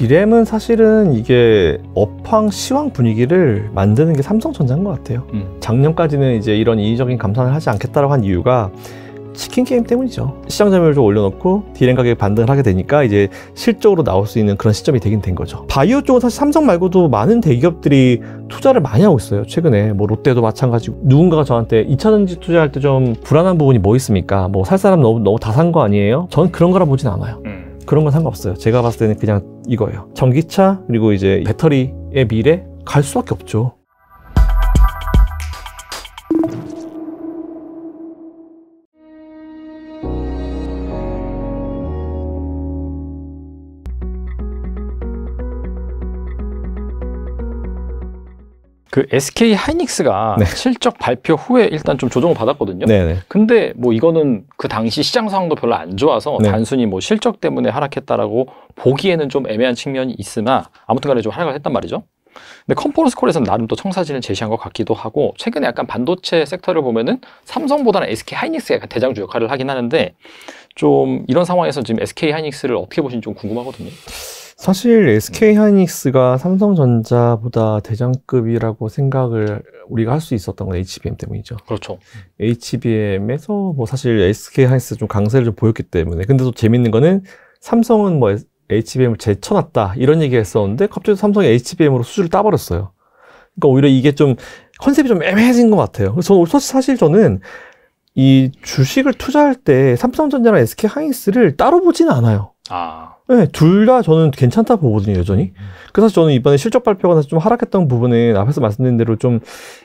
디램은 사실은 이게 업황 시황 분위기를 만드는 게 삼성전자인 것 같아요. 음. 작년까지는 이제 이런 인위적인 감산을 하지 않겠다라고 한 이유가 치킨 게임 때문이죠. 시장 점유율을 좀 올려놓고 디램 가격에 반등을 하게 되니까 이제 실적으로 나올 수 있는 그런 시점이 되긴 된 거죠. 바이오 쪽은 사실 삼성 말고도 많은 대기업들이 투자를 많이 하고 있어요. 최근에 뭐 롯데도 마찬가지고 누군가가 저한테 2차전지 투자할 때 좀 불안한 부분이 뭐 있습니까? 뭐 살 사람 너무 너무 다 산 거 아니에요? 저는 그런 거라 보진 않아요. 음. 그런 건 상관없어요. 제가 봤을 때는 그냥 이거예요. 전기차 그리고 이제 배터리의 미래 갈 수밖에 없죠. 그 SK 하이닉스가 네. 실적 발표 후에 일단 좀 조정을 받았거든요. 네네. 네. 근데 뭐 이거는 그 당시 시장 상황도 별로 안 좋아서 네. 단순히 뭐 실적 때문에 하락했다라고 보기에는 좀 애매한 측면이 있으나 아무튼간에 좀 활약을 했단 말이죠. 근데 컴포러스 콜에서는 나름 또 청사진을 제시한 것 같기도 하고 최근에 약간 반도체 섹터를 보면은 삼성보다는 SK 하이닉스가 약간 대장주 역할을 하긴 하는데 좀 이런 상황에서 지금 SK 하이닉스를 어떻게 보시지좀 궁금하거든요. 사실 SK 하이닉스가 삼성전자보다 대장급이라고 생각을 우리가 할 수 있었던 건 HBM 때문이죠. 그렇죠. HBM에서 뭐 사실 SK 하이닉스 좀 강세를 좀 보였기 때문에. 근데 또 재밌는 거는 삼성은 뭐 HBM을 제쳐놨다 이런 얘기 했었는데 갑자기 삼성이 HBM으로 수주를 따버렸어요. 그러니까 오히려 이게 좀 컨셉이 좀 애매해진 것 같아요. 그래서 사실 저는 이 주식을 투자할 때 삼성전자나 SK하이닉스를 따로 보지는 않아요. 아. 네, 둘 다 저는 괜찮다 보거든요, 여전히. 그래서 저는 이번에 실적 발표가 나서 좀 하락했던 부분은 앞에서 말씀드린 대로 좀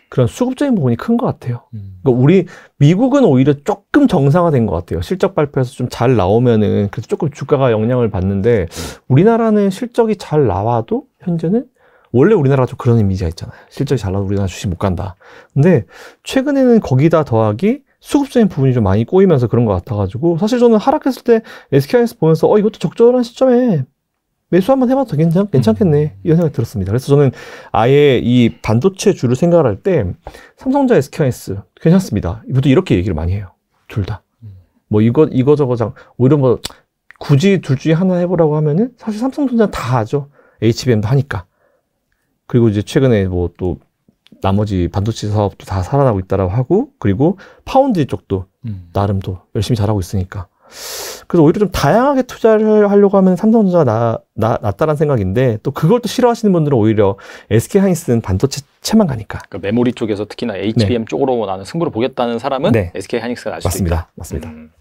그런 수급적인 부분이 큰 것 같아요. 음. 그러니까 우리 미국은 오히려 조금 정상화된 것 같아요. 실적 발표에서 좀 잘 나오면은 그래서 조금 주가가 영향을 받는데 우리나라는 실적이 잘 나와도 현재는 원래 우리나라가 좀 그런 이미지가 있잖아요. 실적이 잘 나와도 우리나라 주식 못 간다. 근데 최근에는 거기다 더하기 수급적인 부분이 좀 많이 꼬이면서 그런 것 같아가지고 사실 저는 하락했을 때 SKIS 보면서 어 이것도 적절한 시점에 매수 한번 해봐도 괜찮, 괜찮겠네 음. 이런 생각이 들었습니다. 그래서 저는 아예 이 반도체 주를 생각할때 삼성자 SKIS 괜찮습니다. 이것도 이렇게 얘기를 많이 해요. 둘 다. 뭐 이거 이거 저거 장 오히려 뭐 굳이 둘 중에 하나 해보라고 하면은 사실 삼성전자 다 하죠. HBM도 하니까. 그리고 이제 최근에 뭐또 나머지 반도체 사업도 다 살아나고 있다라고 하고 그리고 파운드리 쪽도 음. 나름 또 열심히 잘하고 있으니까 그래서 오히려 좀 다양하게 투자를 하려고 하면 삼성전자 나, 나, 낫다라는 생각인데 또 그걸 또 싫어하시는 분들은 오히려 SK 하이닉스는 반도체만 채 가니까 그러니까 메모리 쪽에서 특히나 HBM 네. 쪽으로 나는 승부를 보겠다는 사람은 네. SK 하이닉스가 날 수도 맞습니다. 있다. 맞습니다. 음.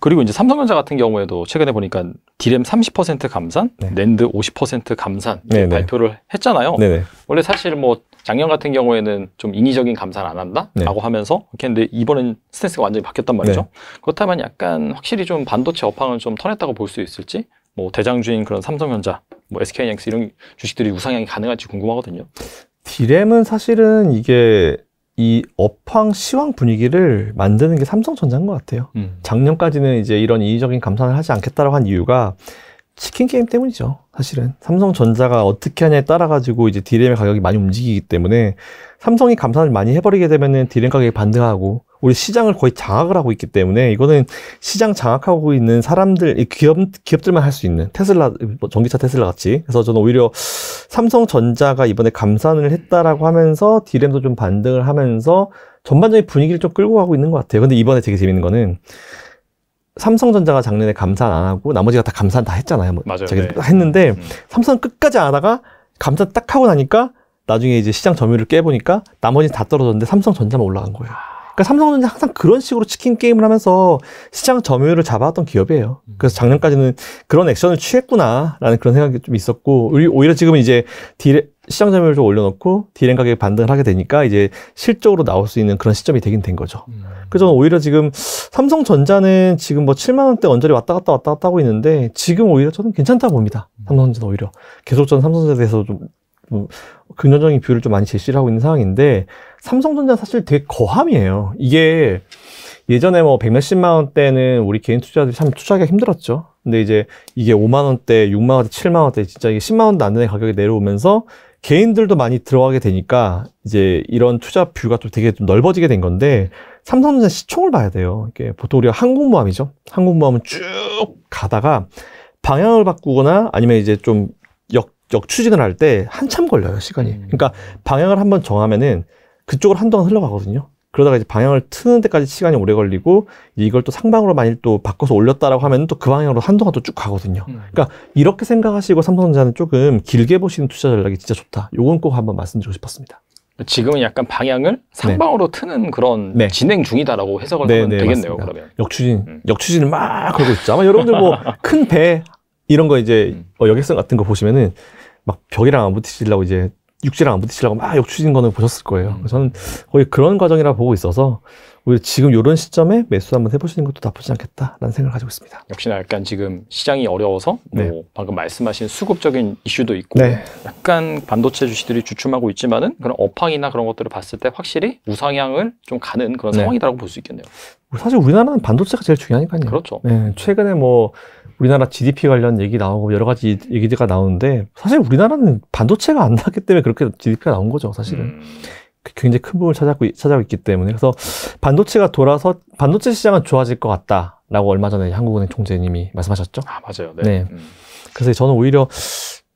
그리고 이제 삼성전자 같은 경우에도 최근에 보니까 디램 30% 감산, 네. 랜드 50% 감산 네, 네. 발표를 했잖아요. 네네. 네. 원래 사실 뭐 작년 같은 경우에는 좀 인위적인 감사를 안 한다라고 네. 하면서 했는데 이번엔 스탠스가 완전히 바뀌었단 말이죠. 네. 그렇다면 약간 확실히 좀 반도체 업황은 좀 턴했다고 볼 수 있을지 뭐 대장주인 그런 삼성전자, 뭐 SK이닉스 이런 주식들이 우상향이 가능할지 궁금하거든요. 디램은 사실은 이게 이 업황 시황 분위기를 만드는 게 삼성전자인 것 같아요. 음. 작년까지는 이제 이런 인위적인 감산을 하지 않겠다라고 한 이유가 치킨 게임 때문이죠. 사실은 삼성전자가 어떻게 하냐에 따라 가지고 이제 디램의 가격이 많이 움직이기 때문에 삼성이 감산을 많이 해버리게 되면은 디램 가격이 반등하고 우리 시장을 거의 장악을 하고 있기 때문에 이거는 시장 장악하고 있는 사람들 기업 기업들만 할 수 있는 테슬라 뭐 전기차 테슬라 같이 그래서 저는 오히려 삼성전자가 이번에 감산을 했다라고 하면서 디램도 좀 반등을 하면서 전반적인 분위기를 좀 끌고 가고 있는 것 같아요. 근데 이번에 되게 재밌는 거는 삼성전자가 작년에 감산 안 하고 나머지가 다 감산 다 했잖아요. 뭐 맞아요. 자기 네. 했는데 음. 음. 삼성 끝까지 안 하다가 감산 딱 하고 나니까 나중에 이제 시장 점유율을 깨보니까 나머지 다 떨어졌는데 삼성전자만 올라간 거예요. 그러니까 삼성전자 항상 그런 식으로 치킨 게임을 하면서 시장 점유율을 잡아왔던 기업이에요. 음. 그래서 작년까지는 그런 액션을 취했구나라는 그런 생각이 좀 있었고 오히려 지금 이제 디레, 시장 점유율 을좀 올려놓고 디램 가격 반등을 하게 되니까 이제 실적으로 나올 수 있는 그런 시점이 되긴 된 거죠. 음. 그래서 오히려 지금 삼성전자는 지금 뭐 7만 원대 언저리 왔다 갔다 왔다 갔다 하고 있는데 지금 오히려 저는 괜찮다 봅니다. 음. 삼성전자 오히려 계속 저는 삼성전자에 대해서 좀 긍정적인 뷰를 좀 많이 제시를 하고 있는 상황인데 삼성전자 사실 되게 거함이에요. 이게 예전에 뭐 백몇십만 원대는 우리 개인 투자들이 참 투자하기가 힘들었죠. 근데 이제 이게 5만 원대, 6만 원대, 7만 원대 진짜 이게 10만 원도 안 되는 가격이 내려오면서 개인들도 많이 들어가게 되니까 이제 이런 투자 뷰가 좀 되게 좀 넓어지게 된 건데 삼성전자 시총을 봐야 돼요. 이게 보통 우리가 항공모함이죠. 항공모함은 쭉 가다가 방향을 바꾸거나 아니면 이제 좀 역, 역추진을 할 때 한참 걸려요, 시간이. 음. 그러니까 방향을 한번 정하면은 그쪽으로 한동안 흘러가거든요. 그러다가 이제 방향을 트는 데까지 시간이 오래 걸리고 이걸 또 상방으로 만일 또 바꿔서 올렸다라고 하면 또 그 방향으로 한동안 또 쭉 가거든요. 음. 그러니까 이렇게 생각하시고 삼성전자는 조금 길게 보시는 투자 전략이 진짜 좋다. 요건 꼭 한번 말씀드리고 싶었습니다. 지금은 약간 방향을 상방으로 네. 트는 그런 네. 진행 중이다라고 해석을 네, 하면 네, 되겠네요. 맞습니다. 그러면 역추진, 음. 역추진을 막 걸고 있죠. 아마 여러분들 뭐 큰 배 이런 거 이제 음. 어, 여객선 같은 거 보시면은 막 벽이랑 안붙이시려고 이제 육지랑 안 부딪히려고 막 역추진 거는 보셨을 거예요. 음. 저는 거의 그런 과정이라 보고 있어서 오히려 지금 이런 시점에 매수 한번 해보시는 것도 나쁘지 않겠다라는 생각을 가지고 있습니다. 역시나 약간 지금 시장이 어려워서 뭐 네. 뭐 방금 말씀하신 수급적인 이슈도 있고 네. 약간 반도체 주식들이 주춤하고 있지만은 그런 업황이나 그런 것들을 봤을 때 확실히 우상향을 좀 가는 그런 네. 상황이라고 볼 수 있겠네요. 뭐 사실 우리나라는 반도체가 제일 중요하니까요. 그렇죠. 네, 최근에 뭐 우리나라 GDP 관련 얘기 나오고 여러 가지 얘기가 나오는데 사실 우리나라는 반도체가 안 나왔기 때문에 그렇게 GDP가 나온 거죠, 사실은. 음... 굉장히 큰 부분을 찾아고, 찾아고 있기 때문에 그래서 반도체가 돌아서 반도체 시장은 좋아질 것 같다라고 얼마 전에 한국은행 총재님이 말씀하셨죠. 아 맞아요. 네. 네. 음. 그래서 저는 오히려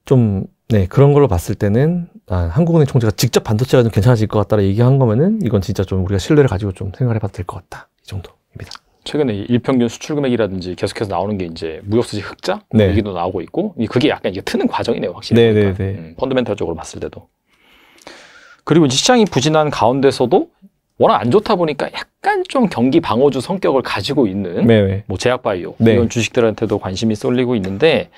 좀 네, 그런 걸로 봤을 때는 아, 한국은행 총재가 직접 반도체가 좀 괜찮아질 것 같다라 고 얘기한 거면은 이건 진짜 좀 우리가 신뢰를 가지고 좀 생각해봐도 될 것 같다 이 정도입니다. 최근에 일평균 수출 금액이라든지 계속해서 나오는 게 이제 무역수지 흑자 네. 얘기도 나오고 있고 그게 약간 이게 트는 과정이네요 확실히. 네네네. 네, 네. 음, 펀드멘탈적으로 봤을 때도. 그리고 시장이 부진한 가운데서도 워낙 안 좋다 보니까 약간 좀 경기 방어주 성격을 가지고 있는 네네. 네. 뭐 제약바이오 네. 이런 주식들한테도 관심이 쏠리고 있는데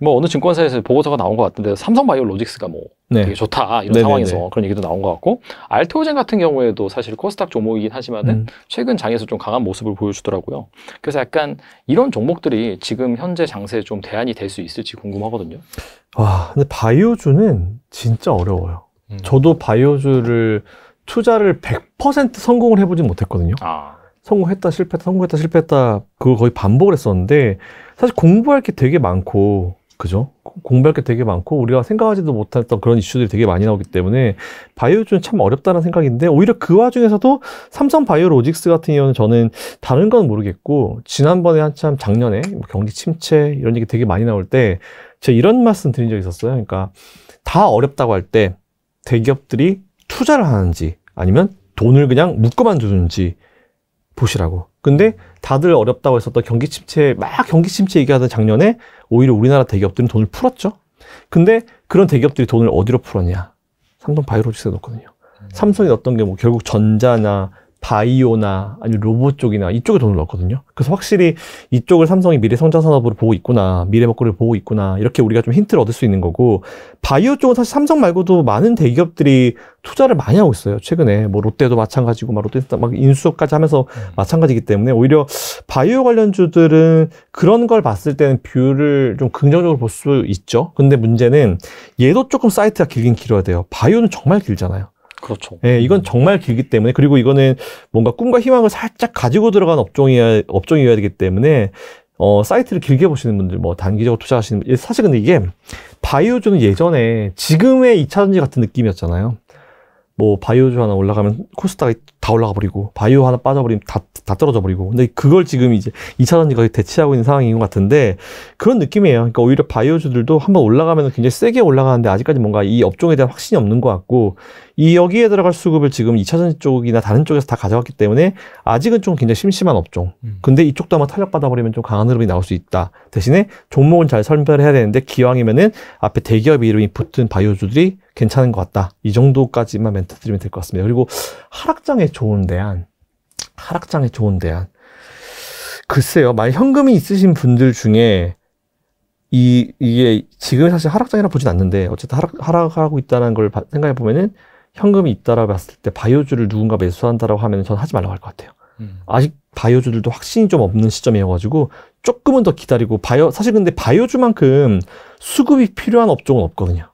뭐 어느 증권사에서 보고서가 나온 것 같은데 삼성바이오 로직스가 뭐 네. 되게 좋다 이런 네, 네 상황에서 네. 그런 얘기도 나온 것 같고 알테오젠 같은 경우에도 사실 코스닥 종목이긴 하지만은 음. 최근 장에서 좀 강한 모습을 보여주더라고요. 그래서 약간 이런 종목들이 지금 현재 장세에 좀 대안이 될 수 있을지 궁금하거든요. 와 근데 바이오주는 진짜 어려워요. 음. 저도 바이오주를 투자를 100% 성공을 해보진 못했거든요. 아. 성공했다 실패했다 성공했다 실패했다 그거 거의 반복을 했었는데 사실 공부할 게 되게 많고 그죠? 공부할 게 되게 많고 우리가 생각하지도 못했던 그런 이슈들이 되게 많이 나오기 때문에 바이오주는 참 어렵다는 생각인데 오히려 그 와중에서도 삼성 바이오로직스 같은 경우는 저는 다른 건 모르겠고 지난번에 한참 작년에 뭐 경기 침체 이런 얘기 되게 많이 나올 때 제가 이런 말씀 드린 적이 있었어요. 그러니까 다 어렵다고 할때 대기업들이 투자를 하는지 아니면 돈을 그냥 묶어만 두는지 보시라고. 근데 다들 어렵다고 했었던 경기 침체, 막 경기 침체 얘기하던 작년에 오히려 우리나라 대기업들은 돈을 풀었죠. 근데 그런 대기업들이 돈을 어디로 풀었냐? 삼성 바이오로직스에 넣거든요. 었 삼성이 넣었던 게뭐 결국 전자나 바이오나 아니면 로봇 쪽이나 이쪽에 돈을 넣었거든요. 그래서 확실히 이쪽을 삼성이 미래 성장 산업으로 보고 있구나, 미래 먹거리를 보고 있구나 이렇게 우리가 좀 힌트를 얻을 수 있는 거고 바이오 쪽은 사실 삼성 말고도 많은 대기업들이 투자를 많이 하고 있어요. 최근에 뭐 롯데도 마찬가지고 막 롯데 막 인수업까지 하면서 음. 마찬가지기 때문에 오히려 바이오 관련주들은 그런 걸 봤을 때는 뷰를 좀 긍정적으로 볼 수 있죠. 근데 문제는 얘도 조금 사이트가 길긴 길어야 돼요. 바이오는 정말 길잖아요. 그렇죠. 예, 이건 정말 길기 때문에 그리고 이거는 뭔가 꿈과 희망을 살짝 가지고 들어간 업종이야 업종이어야 되기 때문에 어 사이트를 길게 보시는 분들 뭐 단기적으로 투자하시는 사실 근데 이게 바이오주는 예전에 지금의 이차전지 같은 느낌이었잖아요. 뭐 바이오주 하나 올라가면 코스닥이 다 올라가 버리고 바이오 하나 빠져버리면 다, 다 떨어져 버리고 근데 그걸 지금 이제 2차 전지 거의 대치하고 있는 상황인 것 같은데 그런 느낌이에요. 그러니까 오히려 바이오주들도 한번 올라가면 굉장히 세게 올라가는데 아직까지 뭔가 이 업종에 대한 확신이 없는 것 같고 이 여기에 들어갈 수급을 지금 2차 전지 쪽이나 다른 쪽에서 다가져갔기 때문에 아직은 좀 굉장히 심심한 업종. 음. 근데 이쪽도 아마 탄력받아 버리면 좀 강한 흐름이 나올 수 있다. 대신에 종목은 잘선별 해야 되는데 기왕이면은 앞에 대기업 이름이 붙은 바이오주들이 괜찮은 것 같다. 이 정도까지만 멘트 드리면 될 것 같습니다. 그리고 하락장에 좋은 대안, 하락장에 좋은 대안. 글쎄요, 만약 현금이 있으신 분들 중에 이 이게 지금 사실 하락장이라 보진 않는데 어쨌든 하락, 하락하고 있다는 걸 생각해 보면은 현금이 있다라고 봤을 때 바이오주를 누군가 매수한다라고 하면 저는 하지 말라고 할 것 같아요. 음. 아직 바이오주들도 확신이 좀 없는 시점이어가지고 조금은 더 기다리고 바이오 사실 근데 바이오주만큼 수급이 필요한 업종은 없거든요.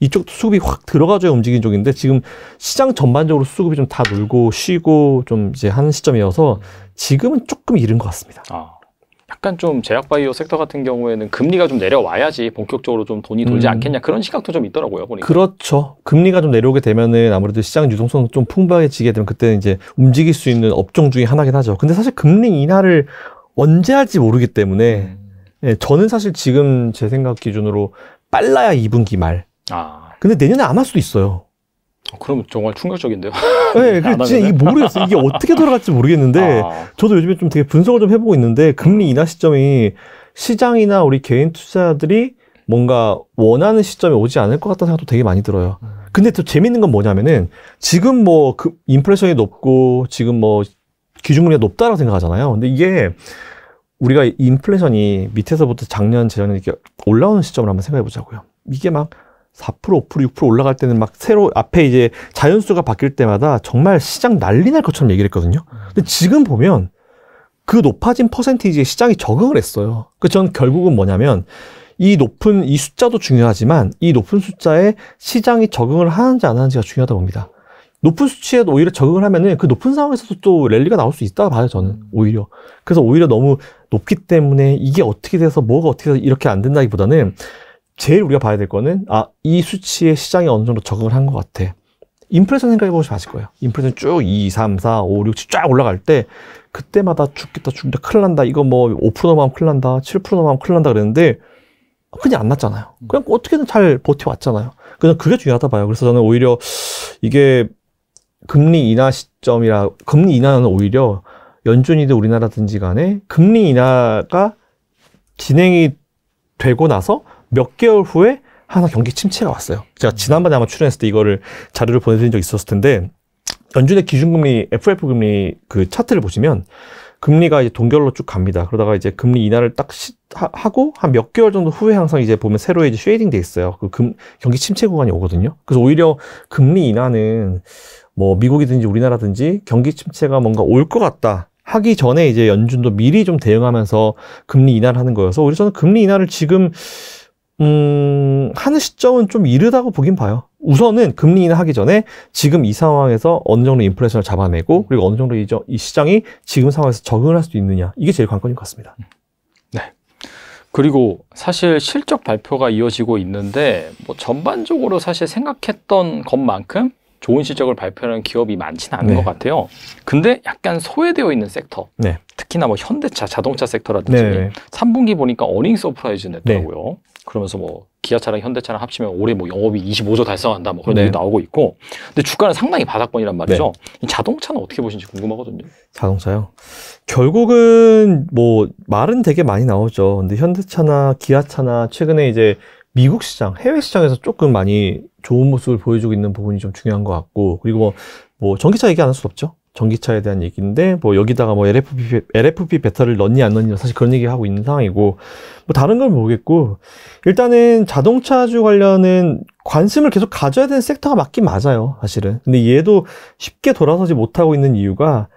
이쪽도 수급이 확 들어가줘야 움직인 쪽인데 지금 시장 전반적으로 수급이 좀 다 물고 쉬고 좀 이제 하는 시점이어서 지금은 조금 이른 것 같습니다. 아. 약간 좀 제약바이오 섹터 같은 경우에는 금리가 좀 내려와야지 본격적으로 좀 돈이 돌지 음. 않겠냐 그런 시각도 좀 있더라고요 보니까 그렇죠 금리가 좀 내려오게 되면은 아무래도 시장 유동성 좀 풍부해지게 되면 그때 는 이제 움직일 수 있는 업종 중에 하나긴 하죠 근데 사실 금리 인하를 언제 할지 모르기 때문에 음. 예, 저는 사실 지금 제 생각 기준으로 빨라야 2분기 말 아. 근데 내년에 안 할 수도 있어요. 어, 그럼 정말 충격적인데요. 네, 그 진짜 이게 모르겠어요. 이게 어떻게 돌아갈지 모르겠는데 아. 저도 요즘에 좀 되게 분석을 좀 해보고 있는데 금리 인하 시점이 시장이나 우리 개인 투자들이 뭔가 원하는 시점에 오지 않을 것 같다는 생각도 되게 많이 들어요. 근데 또 재밌는 건 뭐냐면은 지금 뭐그 인플레이션이 높고 지금 뭐 기준금리가 높다라고 생각하잖아요. 근데 이게 우리가 인플레이션이 밑에서부터 작년, 재작년 이렇게 올라오는 시점을 한번 생각해 보자고요. 이게 막4% 5% 6% 올라갈 때는 막 새로 앞에 이제 자연수가 바뀔 때마다 정말 시장 난리 날 것처럼 얘기를 했거든요. 근데 지금 보면 그 높아진 퍼센티지에 시장이 적응을 했어요. 그 전 결국은 뭐냐면 이 높은 이 숫자도 중요하지만 이 높은 숫자에 시장이 적응을 하는지 안 하는지가 중요하다 봅니다. 높은 수치에 오히려 적응을 하면은 그 높은 상황에서도 또 랠리가 나올 수 있다 고 봐요 저는 음. 오히려 그래서 오히려 너무 높기 때문에 이게 어떻게 돼서 뭐가 어떻게 돼서 이렇게 안 된다기보다는 제일 우리가 봐야 될 거는 아 이 수치에 시장이 어느 정도 적응을 한 것 같아. 인플레이션 생각해 보시면 아실 거예요. 인플레이션 쭉 2, 3, 4, 5, 6, 7 쫙 올라갈 때 그때마다 죽겠다 죽겠다 큰일 난다. 이거 뭐5% 넘어가면 큰일 난다. 7% 넘어가면 큰일 난다 그랬는데 그냥 안 났잖아요. 음. 그냥 어떻게든 잘 버텨왔잖아요. 그냥 그게 중요하다 봐요. 그래서 저는 오히려 이게 금리 인하 시점이라 금리 인하는 오히려 연준이든 우리나라든지 간에 금리 인하가 진행이 되고 나서 몇 개월 후에 하나 경기 침체가 왔어요. 제가 지난번에 아마 출연했을 때 이거를 자료를 보내드린 적이 있었을 텐데 연준의 기준금리 FF 금리 그 차트를 보시면 금리가 이제 동결로 쭉 갑니다. 그러다가 이제 금리 인하를 딱 시, 하, 하고한 몇 개월 정도 후에 항상 이제 보면 새로 이제 쉐이딩 돼 있어요. 그 금, 경기 침체 구간이 오거든요. 그래서 오히려 금리 인하는 뭐 미국이든지 우리나라든지 경기 침체가 뭔가 올 것 같다. 하기 전에 이제 연준도 미리 좀 대응하면서 금리 인하를 하는 거여서 우리 저는 금리 인하를 지금 음, 하는 시점은 좀 이르다고 보긴 봐요. 우선은 금리 인하하기 전에 지금 이 상황에서 어느 정도 인플레이션을 잡아내고 그리고 어느 정도 이 시장이 지금 상황에서 적응을 할수도 있느냐 이게 제일 관건인 것 같습니다. 음. 네. 그리고 사실 실적 발표가 이어지고 있는데 뭐 전반적으로 사실 생각했던 것만큼 좋은 실적을 발표하는 기업이 많지는 않은 네. 것 같아요. 근데 약간 소외되어 있는 섹터, 네. 특히나 뭐 현대차, 자동차 섹터라든지 네. 3분기 보니까 어닝 서프라이즈 냈더라고요. 네. 그러면서 뭐 기아차랑 현대차랑 합치면 올해 뭐 영업이 25조 달성한다 뭐 그런 네. 얘기 나오고 있고, 근데 주가는 상당히 바닥권이란 말이죠. 자동차는 어떻게 보시는지 궁금하거든요. 자동차요? 결국은 뭐 말은 되게 많이 나오죠. 근데 현대차나 기아차나 최근에 이제 미국 시장, 해외 시장에서 조금 많이 좋은 모습을 보여주고 있는 부분이 좀 중요한 것 같고, 그리고 뭐, 뭐 전기차 얘기 안 할수 없죠. 전기차에 대한 얘기인데, 뭐, 여기다가 뭐, LFP, LFP 배터리를 넣니, 안 넣니, 사실 그런 얘기 하고 있는 상황이고, 뭐, 다른 건 모르겠고, 일단은 자동차주 관련은 관심을 계속 가져야 되는 섹터가 맞긴 맞아요, 사실은. 근데 얘도 쉽게 돌아서지 못하고 있는 이유가,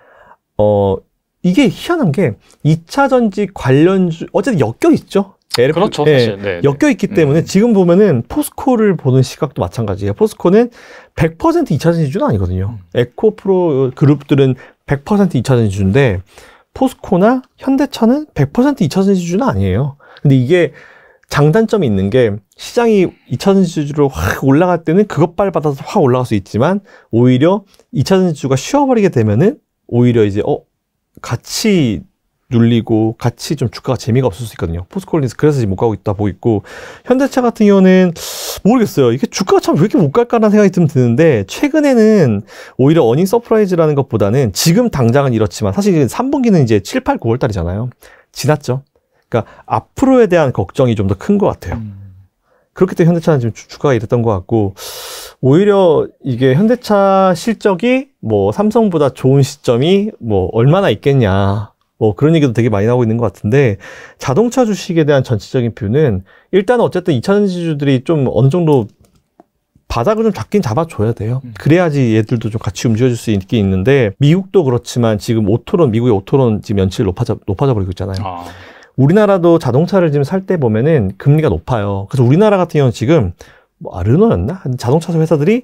어, 이게 희한한 게, 2차 전지 관련주, 어쨌든 엮여 있죠? LF, 그렇죠, 예, 네, 엮여 있기 네. 음. 때문에 음. 지금 보면은 포스코를 보는 시각도 마찬가지예요. 포스코는 100% 2차 전지주는 아니거든요. 음. 에코 프로 그룹들은 100% 2차 전지주인데 포스코나 현대차는 100% 2차 전지주는 아니에요. 근데 이게 장단점이 있는 게 시장이 2차 전지주로 확 올라갈 때는 그것발 받아서 확 올라갈 수 있지만 오히려 2차 전지주가 쉬어버리게 되면은 오히려 이제 어 같이 눌리고 같이 좀 주가가 재미가 없을 수 있거든요. 포스코홀딩스 그래서 지금 못 가고 있다 보고 있고 현대차 같은 경우는 모르겠어요. 이게 주가가 참 왜 이렇게 못 갈까라는 생각이 좀 드는데 최근에는 오히려 어닝 서프라이즈라는 것보다는 지금 당장은 이렇지만 사실 3분기는 이제 7, 8, 9월 달이잖아요. 지났죠. 그러니까 앞으로에 대한 걱정이 좀 더 큰 것 같아요. 음. 그렇기 때문에 현대차는 지금 주가가 이랬던 것 같고 오히려 이게 현대차 실적이 뭐 삼성보다 좋은 시점이 뭐 얼마나 있겠냐 뭐 그런 얘기도 되게 많이 나오고 있는 것 같은데 자동차 주식에 대한 전체적인 뷰는 일단 어쨌든 2차전 지주들이 좀 어느 정도 바닥을 좀 잡긴 잡아줘야 돼요. 음. 그래야지 얘들도 좀 같이 움직여줄 수 있긴 있는데 미국도 그렇지만 지금 오토론 미국의 오토론 지금 연치를 높아져 높아져 버리고 있잖아요. 아. 우리나라도 자동차를 지금 살 때 보면은 금리가 높아요. 그래서 우리나라 같은 경우는 지금 뭐 아르노였나? 자동차 회사들이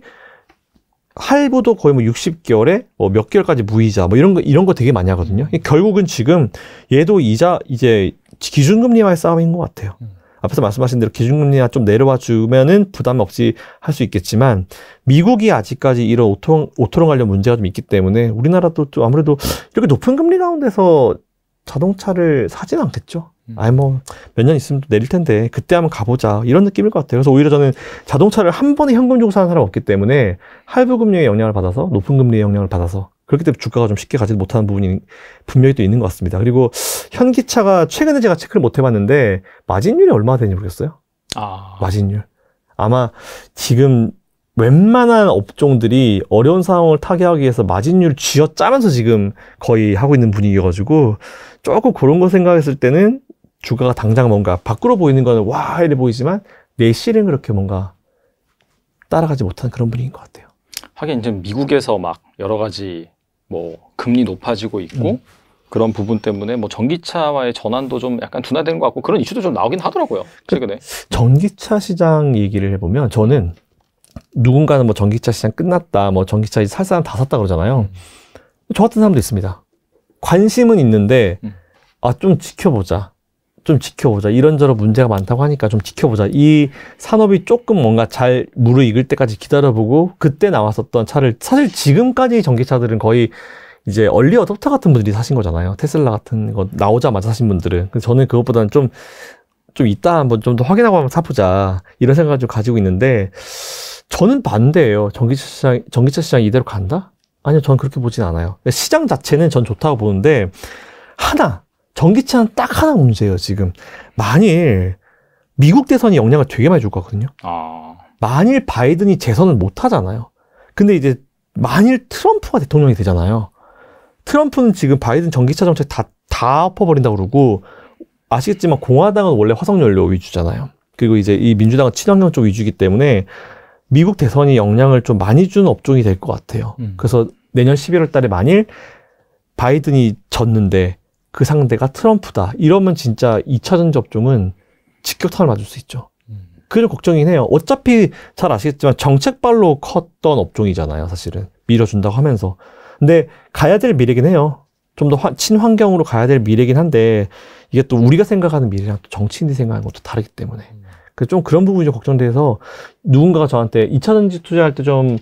할부도 거의 뭐 60개월에 뭐 몇 개월까지 무이자 뭐 이런 거 이런 거 되게 많이 하거든요. 음. 결국은 지금 얘도 이자 이제 기준금리와의 싸움인 것 같아요. 음. 앞에서 말씀하신 대로 기준금리가 좀 내려와 주면은 부담 없이 할 수 있겠지만 미국이 아직까지 이런 오토론, 오토론 관련 문제가 좀 있기 때문에 우리나라도 좀 아무래도 이렇게 높은 금리 가운데서 자동차를 사지는 않겠죠. 음. 아니뭐 몇 년 있으면 내릴 텐데 그때 한번 가보자 이런 느낌일 것 같아요. 그래서 오히려 저는 자동차를 한 번에 현금 주고 사는 사람 없기 때문에 할부 금리의 영향을 받아서 높은 금리의 영향을 받아서 그렇기 때문에 주가가 좀 쉽게 가지 못하는 부분이 분명히 또 있는 것 같습니다. 그리고 현기차가 최근에 제가 체크를 못 해봤는데 마진율이 얼마나 되는지 모르겠어요. 아. 마진율 아마 지금 웬만한 업종들이 어려운 상황을 타개하기 위해서 마진율 쥐어 짜면서 지금 거의 하고 있는 분위기여가지고 조금 그런 거 생각했을 때는 주가가 당장 뭔가 밖으로 보이는 거는 와 이래 보이지만 내실은 그렇게 뭔가 따라가지 못한 그런 분위기인 것 같아요. 하긴 이제 미국에서 막 여러 가지 뭐 금리 높아지고 있고 음. 그런 부분 때문에 뭐 전기차와의 전환도 좀 약간 둔화되는 것 같고 그런 이슈도 좀 나오긴 하더라고요 최근에. 그 전기차 시장 얘기를 해보면 저는 누군가는 뭐 전기차 시장 끝났다, 뭐 전기차 이제 살 사람 다 샀다 그러잖아요. 음. 저 같은 사람도 있습니다. 관심은 있는데 음. 아좀 지켜보자. 좀 지켜보자. 이런저런 문제가 많다고 하니까 좀 지켜보자. 이 산업이 조금 뭔가 잘 무르익을 때까지 기다려보고 그때 나왔었던 차를 사실 지금까지 전기차들은 거의 이제 얼리 어댑터 같은 분들이 사신 거잖아요. 테슬라 같은 거 나오자마자 사신 분들은. 근데 저는 그것보다는 좀, 좀 이따 한번 좀 더 확인하고 한번 사보자. 이런 생각을 좀 가지고 있는데, 저는 반대예요. 전기차 시장, 전기차 시장 이대로 간다? 아니요, 저는 그렇게 보진 않아요. 시장 자체는 전 좋다고 보는데, 하나, 전기차는 딱 하나 문제예요, 지금. 만일 미국 대선이 영향을 되게 많이 줄 거거든요. 아. 만일 바이든이 재선을 못 하잖아요. 근데 이제 만일 트럼프가 대통령이 되잖아요. 트럼프는 지금 바이든 전기차 정책 다, 다 엎어버린다고 그러고, 아시겠지만 공화당은 원래 화석연료 위주잖아요. 그리고 이제 이 민주당은 친환경 쪽 위주이기 때문에 미국 대선이 영향을 좀 많이 준 업종이 될 것 같아요. 음. 그래서 내년 11월 달에 만일 바이든이 졌는데 그 상대가 트럼프다. 이러면 진짜 2차전 접종은 직격탄을 맞을 수 있죠. 음. 그를 걱정이긴 해요. 어차피 잘 아시겠지만 정책발로 컸던 업종이잖아요, 사실은. 밀어준다고 하면서. 근데 가야 될 미래긴 해요. 좀 더 친환경으로 가야 될 미래긴 한데 이게 또 우리가 생각하는 미래랑 또 정치인들이 생각하는 것도 다르기 때문에. 음. 그좀 그런 부분이 좀 걱정돼서 누군가가 저한테 2차 전지 투자할 때좀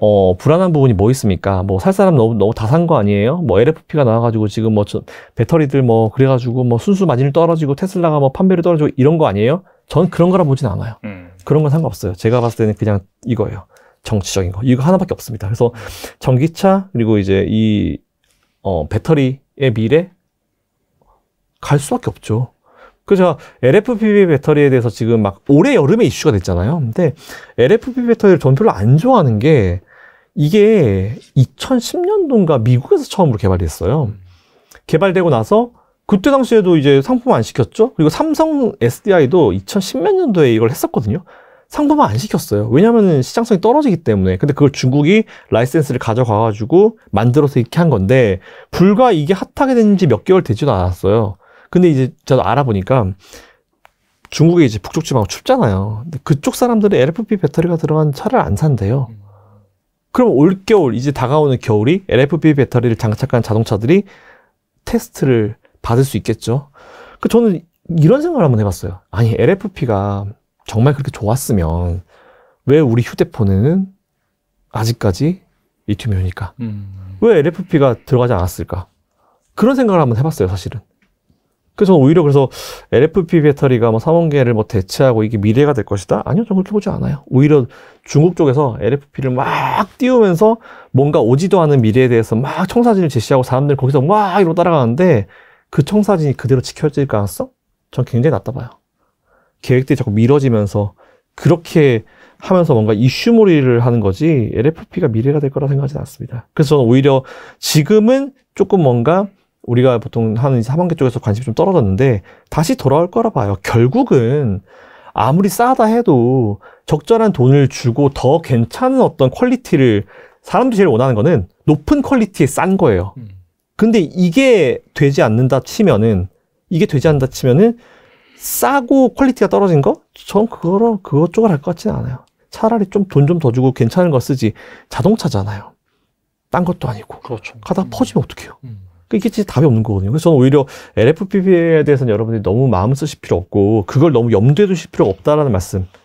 어, 불안한 부분이 뭐 있습니까? 뭐, 살 사람 너무, 너무 다 산 거 아니에요? 뭐, LFP가 나와가지고 지금 뭐, 저, 배터리들 뭐, 그래가지고 뭐, 순수 마진이 떨어지고, 테슬라가 뭐, 판매를 떨어지고, 이런 거 아니에요? 전 그런 거라 보진 않아요. 음. 그런 건 상관없어요. 제가 봤을 때는 그냥 이거예요. 정치적인 거. 이거 하나밖에 없습니다. 그래서 전기차, 그리고 이제 이, 어, 배터리의 미래? 갈 수밖에 없죠. 그래서 LFP 배터리에 대해서 지금 막 올해 여름에 이슈가 됐잖아요. 근데 LFP 배터리를 전 별로 안 좋아하는 게 이게 2010년도인가 미국에서 처음으로 개발됐어요. 음. 개발되고 나서 그때 당시에도 이제 상품 안 시켰죠. 그리고 삼성 SDI도 2010 몇 년도에 이걸 했었거든요. 상품안 시켰어요. 왜냐하면 시장성이 떨어지기 때문에. 근데 그걸 중국이 라이센스를 가져가가지고 만들어서 이렇게 한 건데 불과 이게 핫하게 된 지 몇 개월 되지도 않았어요. 근데 이제 저도 알아보니까 중국의 이제 북쪽 지방 춥잖아요. 근데 그쪽 사람들은 LFP 배터리가 들어간 차를 안 산대요. 음. 그럼 올겨울 이제 다가오는 겨울이 LFP 배터리를 장착한 자동차들이 테스트를 받을 수 있겠죠. 그 저는 이런 생각을 한번 해봤어요. 아니 LFP가 정말 그렇게 좋았으면 왜 우리 휴대폰에는 아직까지 리튬이오니까 음. 왜 LFP가 들어가지 않았을까? 그런 생각을 한번 해봤어요, 사실은. 그래서 오히려 그래서 LFP 배터리가 뭐 삼원계를 뭐 대체하고 이게 미래가 될 것이다? 아니요, 저는 그렇게 보지 않아요. 오히려 중국 쪽에서 LFP를 막 띄우면서 뭔가 오지도 않은 미래에 대해서 막 청사진을 제시하고 사람들 거기서 막 이러고 따라가는데 그 청사진이 그대로 지켜질 가능성? 전 굉장히 낮다 봐요. 계획들이 자꾸 미뤄지면서 그렇게 하면서 뭔가 이슈몰이를 하는 거지 LFP가 미래가 될 거라 생각하지 않습니다. 그래서 저는 오히려 지금은 조금 뭔가 우리가 보통 하는 하반기 쪽에서 관심이 좀 떨어졌는데 다시 돌아올 거라 봐요. 결국은 아무리 싸다 해도 적절한 돈을 주고 더 괜찮은 어떤 퀄리티를 사람들이 제일 원하는 거는 높은 퀄리티에 싼 거예요. 음. 근데 이게 되지 않는다 치면은 이게 되지 않는다 치면은 싸고 퀄리티가 떨어진 거? 전 그거로 그거 쪽을 할 것 같지는 않아요. 차라리 좀 돈 좀 더 주고 괜찮은 거 쓰지. 자동차잖아요. 딴 것도 아니고. 그렇죠. 가다 음. 퍼지면 어떡해요. 음. 이게 진짜 답이 없는 거거든요. 그래서 저는 오히려 LFPB에 대해서는 여러분들이 너무 마음 쓰실 필요 없고 그걸 너무 염두에 두실 필요가 없다라는 말씀